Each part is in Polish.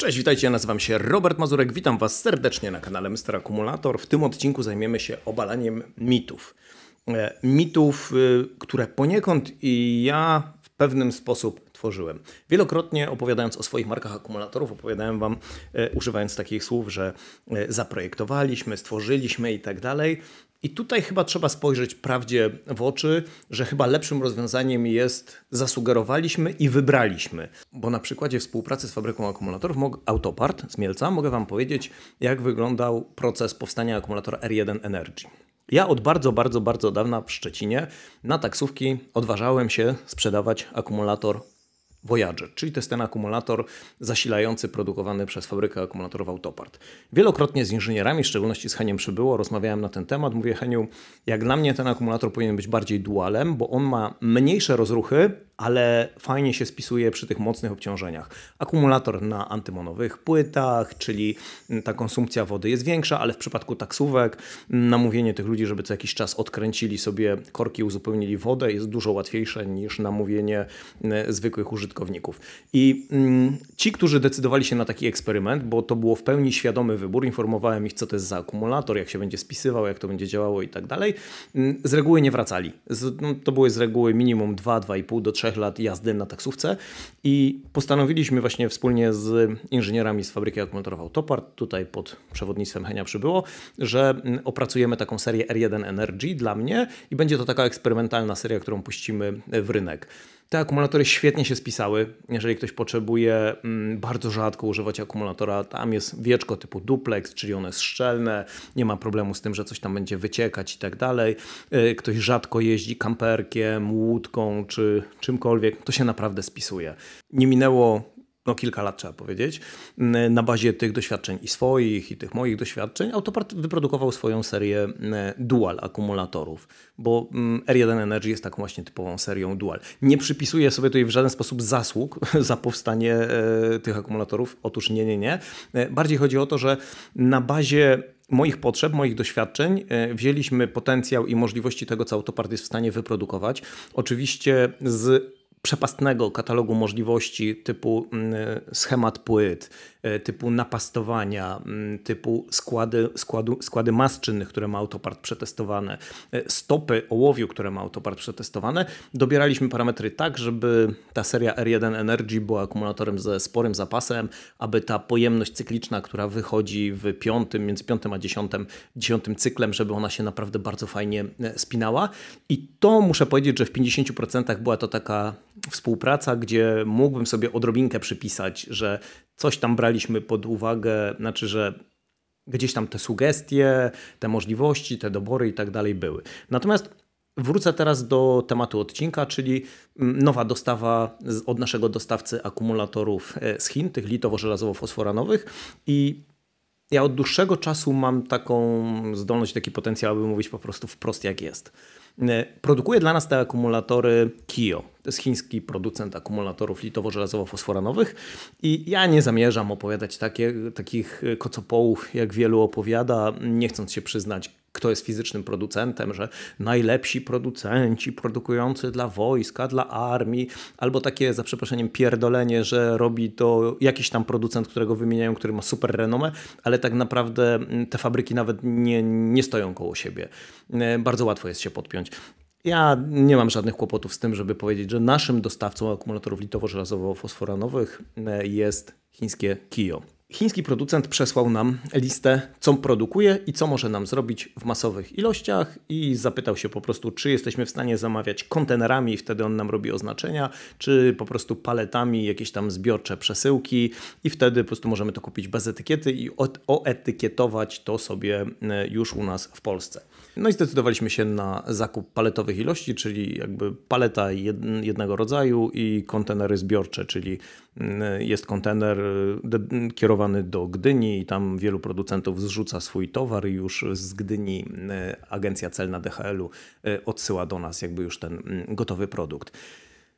Cześć, witajcie, ja nazywam się Robert Mazurek, witam Was serdecznie na kanale Mr. Akumulator. W tym odcinku zajmiemy się obalaniem mitów. E, mitów, y, które poniekąd i ja w pewnym sposób tworzyłem. Wielokrotnie opowiadając o swoich markach akumulatorów, opowiadałem Wam, e, używając takich słów, że e, zaprojektowaliśmy, stworzyliśmy i tak dalej. I tutaj chyba trzeba spojrzeć prawdzie w oczy, że chyba lepszym rozwiązaniem jest zasugerowaliśmy i wybraliśmy. Bo na przykładzie współpracy z fabryką akumulatorów Autopart z Mielca mogę Wam powiedzieć, jak wyglądał proces powstania akumulatora R1 Energy. Ja od bardzo, bardzo, bardzo dawna w Szczecinie na taksówki odważałem się sprzedawać akumulator Voyager, czyli to jest ten akumulator zasilający produkowany przez fabrykę akumulatorów Autopart. Wielokrotnie z inżynierami, w szczególności z Heniem Przybyło, rozmawiałem na ten temat. Mówię, Heniu, jak dla mnie ten akumulator powinien być bardziej dualem, bo on ma mniejsze rozruchy, ale fajnie się spisuje przy tych mocnych obciążeniach. Akumulator na antymonowych płytach, czyli ta konsumpcja wody jest większa, ale w przypadku taksówek namówienie tych ludzi, żeby co jakiś czas odkręcili sobie korki, uzupełnili wodę jest dużo łatwiejsze niż namówienie zwykłych użytkowników. I ci, którzy decydowali się na taki eksperyment, bo to było w pełni świadomy wybór, informowałem ich, co to jest za akumulator, jak się będzie spisywał, jak to będzie działało i tak dalej, z reguły nie wracali. No, to były z reguły minimum 2, 2,5 do 3 trzech lat jazdy na taksówce i postanowiliśmy właśnie wspólnie z inżynierami z fabryki akumulatorów Autopart, tutaj pod przewodnictwem Henia przybyło, że mm, opracujemy taką serię R1 Energy dla mnie i będzie to taka eksperymentalna seria, którą puścimy w rynek. Te akumulatory świetnie się spisały. Jeżeli ktoś potrzebuje mm, bardzo rzadko używać akumulatora, tam jest wieczko typu duplex, czyli ono jest szczelne, nie ma problemu z tym, że coś tam będzie wyciekać i tak dalej. Y, ktoś rzadko jeździ kamperkiem, łódką czy czymkolwiek, to się naprawdę spisuje. Nie minęło no kilka lat trzeba powiedzieć, mm, na bazie tych doświadczeń i swoich, i tych moich doświadczeń, Autopart wyprodukował swoją serię mm, dual akumulatorów, bo mm, R1 Energy jest taką właśnie typową serią dual. Nie przypisuję sobie tutaj w żaden sposób zasług za powstanie e, tych akumulatorów. Otóż nie, nie, nie. E, bardziej chodzi o to, że na bazie moich potrzeb, moich doświadczeń e, wzięliśmy potencjał i możliwości tego, co Autopart jest w stanie wyprodukować. Oczywiście z przepastnego katalogu możliwości typu mm, schemat płyt, e, typu napastowania, mm, typu składy, składu, składy mas czynnych, które ma autopart przetestowane, e, stopy ołowiu, które ma autopart przetestowane, dobieraliśmy parametry tak, żeby ta seria R1 Energy była akumulatorem ze sporym zapasem, aby ta pojemność cykliczna, która wychodzi w piątym, między piątym a dziesiątym, dziesiątym cyklem, żeby ona się naprawdę bardzo fajnie e, spinała. I to muszę powiedzieć, że w 50% była to taka współpraca, gdzie mógłbym sobie odrobinkę przypisać, że coś tam braliśmy pod uwagę, znaczy, że gdzieś tam te sugestie, te możliwości, te dobory i tak dalej były. Natomiast wrócę teraz do tematu odcinka, czyli mm, nowa dostawa od naszego dostawcy akumulatorów e, z Chin, tych litowo-żelazowo-fosforanowych i ja od dłuższego czasu mam taką zdolność, taki potencjał, aby mówić po prostu wprost jak jest. E, Produkuje dla nas te akumulatory KIO. To jest chiński producent akumulatorów litowo-żelazowo-fosforanowych i ja nie zamierzam opowiadać takie, takich kocopołów, jak wielu opowiada, nie chcąc się przyznać kto jest fizycznym producentem, że najlepsi producenci produkujący dla wojska, dla armii, albo takie za przeproszeniem pierdolenie, że robi to jakiś tam producent, którego wymieniają, który ma super renomę, ale tak naprawdę mm, te fabryki nawet nie, nie stoją koło siebie. E, bardzo łatwo jest się podpiąć. Ja nie mam żadnych kłopotów z tym, żeby powiedzieć, że naszym dostawcą akumulatorów litowo-żelazowo-fosforanowych e, jest chińskie KIO. Chiński producent przesłał nam listę, co produkuje i co może nam zrobić w masowych ilościach, i zapytał się po prostu, czy jesteśmy w stanie zamawiać kontenerami, wtedy on nam robi oznaczenia, czy po prostu paletami, jakieś tam zbiorcze przesyłki, i wtedy po prostu możemy to kupić bez etykiety i oetykietować to sobie e, już u nas w Polsce. No i zdecydowaliśmy się na zakup paletowych ilości, czyli jakby paleta jednego rodzaju i kontenery zbiorcze, czyli mm, jest kontener y, kierowany do Gdyni i tam wielu producentów zrzuca swój towar i już z Gdyni y, agencja celna DHL-u y, odsyła do nas jakby już ten mm, gotowy produkt.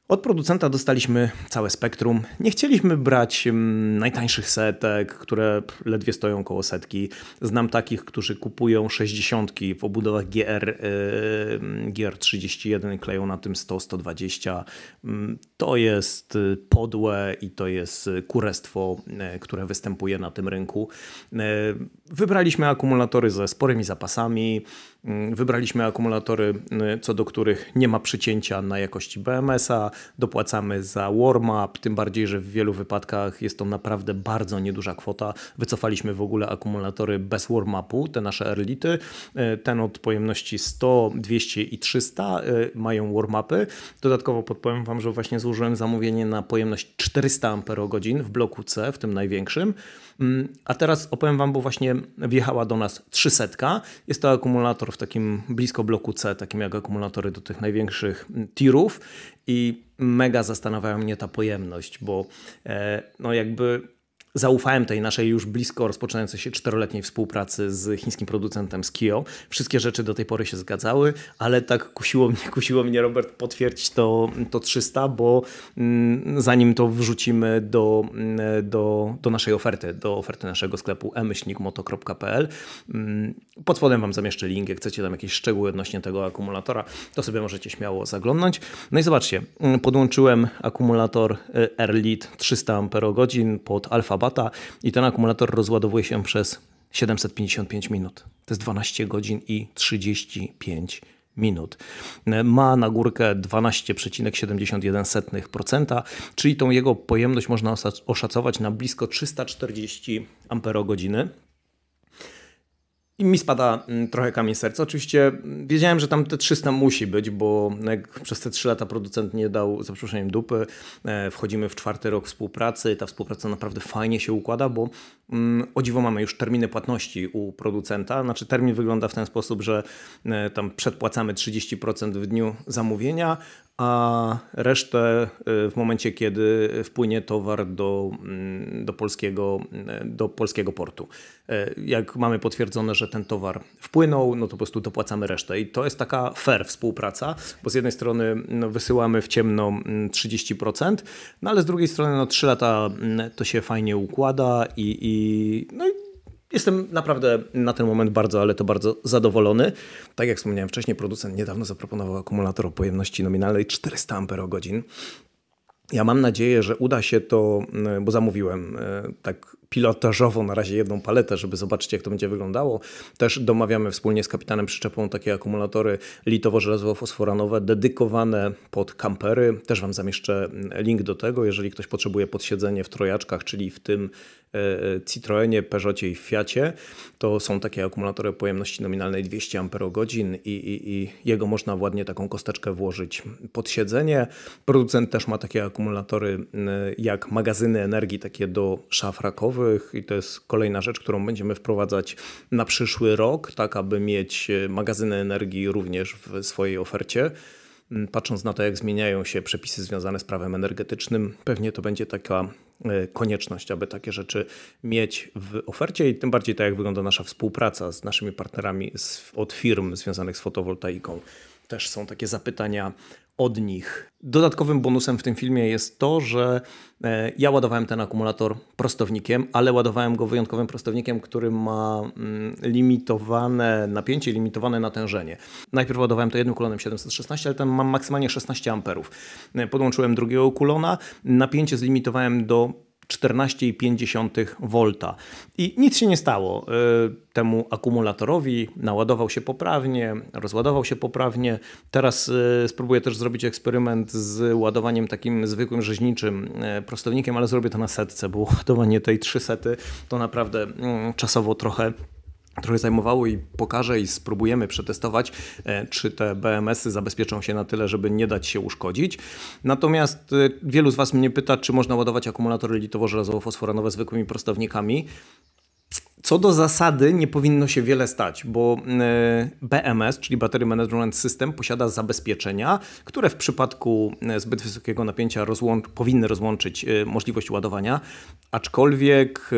Od producenta dostaliśmy całe spektrum. Nie chcieliśmy brać najtańszych setek, które ledwie stoją koło setki. Znam takich, którzy kupują 60 w obudowach GR, e, GR31 i kleją na tym 100-120. Mm, to jest e, podłe i to jest kurestwo, e, które występuje na tym rynku. Wybraliśmy akumulatory ze sporymi zapasami, mm, wybraliśmy akumulatory, y, co do których nie ma przycięcia na jakości BMS-a, dopłacamy za warm-up, tym bardziej, że w wielu wypadkach jest to naprawdę bardzo nieduża kwota. Wycofaliśmy w ogóle akumulatory bez warm-upu, te nasze Erlity, y, ten od pojemności 100, 200 i 300 y, mają warm-upy. Dodatkowo podpowiem Wam, że właśnie złożyłem zamówienie na pojemność 400 Ah w bloku C, w tym największym, Mm, a teraz opowiem Wam, bo właśnie wjechała do nas 300. Jest to akumulator w takim blisko bloku C, takim jak akumulatory do tych największych mm, tirów i mega zastanawiała mnie ta pojemność, bo e, no jakby Zaufałem tej naszej już blisko rozpoczynającej się czteroletniej współpracy z chińskim producentem z Kio. Wszystkie rzeczy do tej pory się zgadzały, ale tak kusiło mnie, kusiło mnie Robert potwierdzić to, to 300, bo mm, zanim to wrzucimy do, mm, do, do naszej oferty, do oferty naszego sklepu emyślnikmoto.pl, mm, pod spodem Wam zamieszczę link, jak chcecie tam jakieś szczegóły odnośnie tego akumulatora, to sobie możecie śmiało zaglądnąć. No i zobaczcie, mm, podłączyłem akumulator Airlit 300 Ah pod Alfa i ten akumulator rozładowuje się przez 755 minut. To jest 12 godzin i 35 minut minut. Ma na górkę 12,71%, czyli tą jego pojemność można oszacować na blisko 340 amperogodziny. I mi spada mm, trochę kamień serca. Oczywiście mm, wiedziałem, że tam te 300 musi być, bo no przez te 3 lata producent nie dał, za przeproszeniem, dupy. E, wchodzimy w czwarty rok współpracy. Ta współpraca naprawdę fajnie się układa, bo mm, o dziwo mamy już terminy płatności u producenta. Znaczy termin wygląda w ten sposób, że e, tam przedpłacamy 30% w dniu zamówienia, a resztę y, w momencie, kiedy wpłynie towar do, mm, do, polskiego, y, do polskiego portu. Y, jak mamy potwierdzone, że ten towar wpłynął, no to po prostu dopłacamy resztę. I to jest taka fair współpraca, bo z jednej strony no, wysyłamy w ciemno 30%, mm, no ale z drugiej strony no, 3 lata mm, to się fajnie układa i, i, no, i Jestem naprawdę na ten moment bardzo, ale to bardzo zadowolony. Tak jak wspomniałem wcześniej, producent niedawno zaproponował akumulator o pojemności nominalnej 400 Ah. Ja mam nadzieję, że uda się to, bo zamówiłem e, tak pilotażowo na razie jedną paletę, żeby zobaczyć, jak to będzie wyglądało. Też domawiamy wspólnie z kapitanem przyczepą takie akumulatory litowo-żelazowo-fosforanowe dedykowane pod kampery. Też Wam zamieszczę link do tego, jeżeli ktoś potrzebuje podsiedzenie w trojaczkach, czyli w tym E, e, Citroenie, Peugeotie i Fiacie. To są takie akumulatory o pojemności nominalnej 200 Ah i, i, i jego można ładnie taką kosteczkę włożyć pod siedzenie. Producent też ma takie akumulatory jak magazyny energii, takie do szaf rakowych i to jest kolejna rzecz, którą będziemy wprowadzać na przyszły rok, tak aby mieć e, magazyny energii również w swojej ofercie. Mm, patrząc na to, jak zmieniają się przepisy związane z prawem energetycznym, pewnie to będzie taka e, konieczność, aby takie rzeczy mieć w ofercie i tym bardziej tak, jak wygląda nasza współpraca z naszymi partnerami z, od firm związanych z fotowoltaiką. Też są takie zapytania od nich. Dodatkowym bonusem w tym filmie jest to, że e, ja ładowałem ten akumulator prostownikiem, ale ładowałem go wyjątkowym prostownikiem, który ma mm, limitowane napięcie, limitowane natężenie. Najpierw ładowałem to jednym kulonem 716, ale tam mam maksymalnie 16 amperów. E, podłączyłem drugiego kulona, napięcie zlimitowałem do 14,5 V. I nic się nie stało. E, temu akumulatorowi naładował się poprawnie, rozładował się poprawnie. Teraz e, spróbuję też zrobić eksperyment z ładowaniem takim zwykłym rzeźniczym e, prostownikiem, ale zrobię to na setce, bo ładowanie tej 300 sety to naprawdę mm, czasowo trochę trochę zajmowało i pokażę i spróbujemy przetestować, e, czy te BMS-y zabezpieczą się na tyle, żeby nie dać się uszkodzić. Natomiast e, wielu z Was mnie pyta, czy można ładować akumulatory litowo-żelazowo-fosforanowe zwykłymi prostownikami. Co do zasady nie powinno się wiele stać, bo e, BMS, czyli Battery Management System, posiada zabezpieczenia, które w przypadku zbyt wysokiego napięcia rozłą powinny rozłączyć możliwość ładowania, aczkolwiek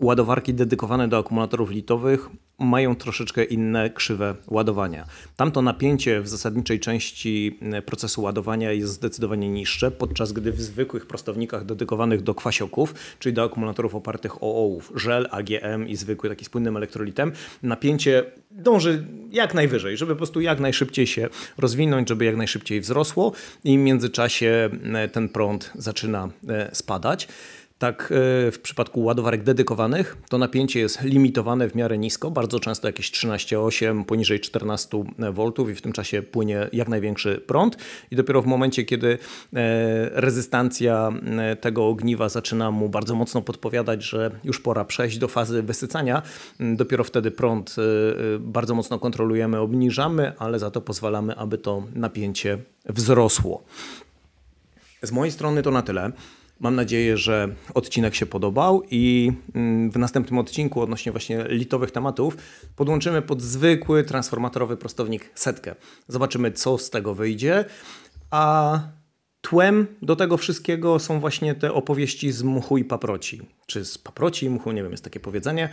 Ładowarki dedykowane do akumulatorów litowych mają troszeczkę inne krzywe ładowania. Tamto napięcie w zasadniczej części e, procesu ładowania jest zdecydowanie niższe, podczas gdy w zwykłych prostownikach dedykowanych do kwasioków, czyli do akumulatorów opartych o ołów, żel, AGM i zwykły taki spłynnym elektrolitem, napięcie dąży jak najwyżej, żeby po prostu jak najszybciej się rozwinąć, żeby jak najszybciej wzrosło i w międzyczasie e, ten prąd zaczyna e, spadać. Tak e, w przypadku ładowarek dedykowanych to napięcie jest limitowane w miarę nisko, bardzo często jakieś 13,8 poniżej 14 V i w tym czasie płynie jak największy prąd i dopiero w momencie, kiedy e, rezystancja e, tego ogniwa zaczyna mu bardzo mocno podpowiadać, że już pora przejść do fazy wysycania, dopiero wtedy prąd bardzo mocno kontrolujemy, obniżamy, ale za to pozwalamy, aby to napięcie wzrosło. Z mojej strony to na tyle. Mam nadzieję, że odcinek się podobał i mm, w następnym odcinku odnośnie właśnie litowych tematów podłączymy pod zwykły transformatorowy prostownik setkę. Zobaczymy, co z tego wyjdzie. A tłem do tego wszystkiego są właśnie te opowieści z muchu i paproci. Czy z paproci i muchu, nie wiem, jest takie powiedzenie,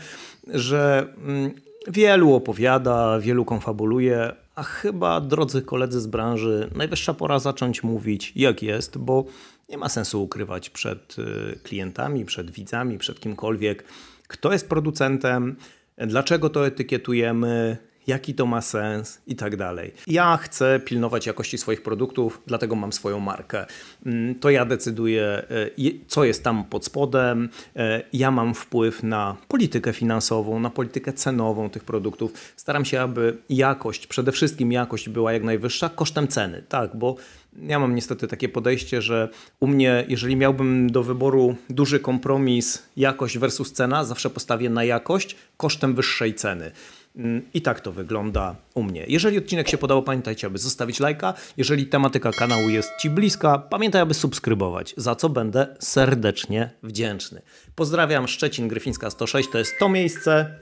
że mm, wielu opowiada, wielu konfabuluje, a chyba, drodzy koledzy z branży, najwyższa pora zacząć mówić jak jest, bo nie ma sensu ukrywać przed y, klientami, przed widzami, przed kimkolwiek, kto jest producentem, dlaczego to etykietujemy, jaki to ma sens i tak dalej. Ja chcę pilnować jakości swoich produktów, dlatego mam swoją markę. Mm, to ja decyduję, e, co jest tam pod spodem. E, ja mam wpływ na politykę finansową, na politykę cenową tych produktów. Staram się, aby jakość, przede wszystkim jakość była jak najwyższa kosztem ceny, tak, bo ja mam niestety takie podejście, że u mnie, jeżeli miałbym do wyboru duży kompromis jakość versus cena, zawsze postawię na jakość kosztem wyższej ceny. Mm, I tak to wygląda u mnie. Jeżeli odcinek się podobał, pamiętajcie, aby zostawić lajka. Jeżeli tematyka kanału jest Ci bliska, pamiętaj, aby subskrybować, za co będę serdecznie wdzięczny. Pozdrawiam, Szczecin Gryfińska 106 to jest to miejsce,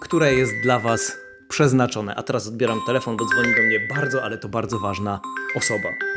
które jest dla Was przeznaczone. A teraz odbieram telefon, bo dzwoni do mnie bardzo, ale to bardzo ważna osoba.